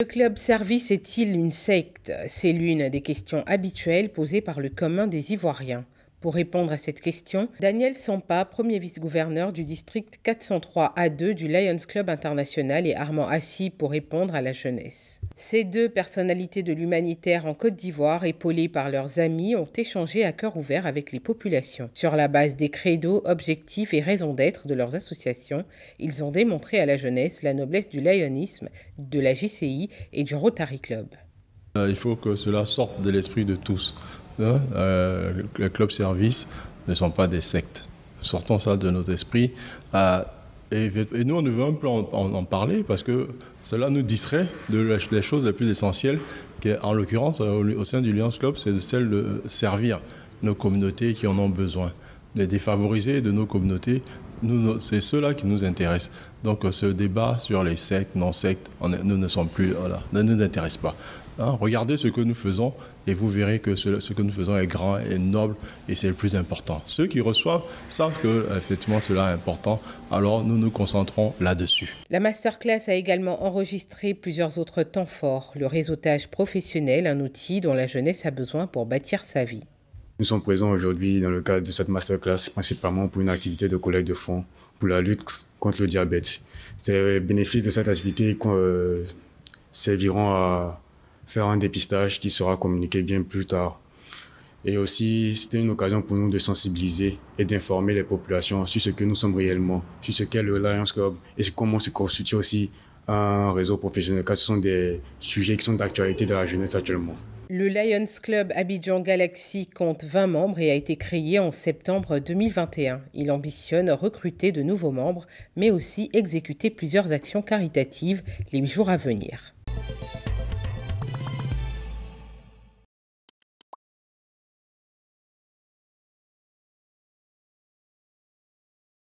Le club service est-il une secte C'est l'une des questions habituelles posées par le commun des Ivoiriens. Pour répondre à cette question, Daniel Sampa, premier vice-gouverneur du district 403A2 du Lions Club International, est Armand Assis pour répondre à la jeunesse. Ces deux personnalités de l'humanitaire en Côte d'Ivoire, épaulées par leurs amis, ont échangé à cœur ouvert avec les populations. Sur la base des credos, objectifs et raisons d'être de leurs associations, ils ont démontré à la jeunesse la noblesse du lionisme, de la JCI et du Rotary Club. Euh, il faut que cela sorte de l'esprit de tous. Hein. Euh, les clubs services ne sont pas des sectes. Sortons ça de nos esprits. À et, nous, on ne veut même en, parler parce que cela nous distrait de la, chose la plus essentielle, qui en l'occurrence euh, au, sein du Lions Club, c'est celle de servir nos communautés qui en ont besoin les défavorisés de nos communautés, nous, c'est cela qui nous intéresse. Donc euh, ce débat sur les sectes, non-sectes, nous ne sommes plus, voilà, ne nous intéresse pas. Hein, regardez ce que nous faisons et vous verrez que ce, ce que nous faisons est grand et noble et c'est le plus important. Ceux qui reçoivent savent que effectivement cela est important, alors nous nous concentrons là-dessus. La masterclass a également enregistré plusieurs autres temps forts. Le réseautage professionnel, un outil dont la jeunesse a besoin pour bâtir sa vie. Nous sommes présents aujourd'hui dans le cadre de cette masterclass principalement pour une activité de collecte de fonds pour la lutte contre le diabète. Les bénéfices de cette activité euh, serviront à faire un dépistage qui sera communiqué bien plus tard. Et aussi, c'était une occasion pour nous de sensibiliser et d'informer les populations sur ce que nous sommes réellement, sur ce qu'est le Lions Club et comment se constitue aussi un réseau professionnel, car ce sont des sujets qui sont d'actualité de la jeunesse actuellement. Le Lions Club Abidjan Galaxy compte 20 membres et a été créé en septembre 2021. Il ambitionne recruter de nouveaux membres, mais aussi exécuter plusieurs actions caritatives les jours à venir.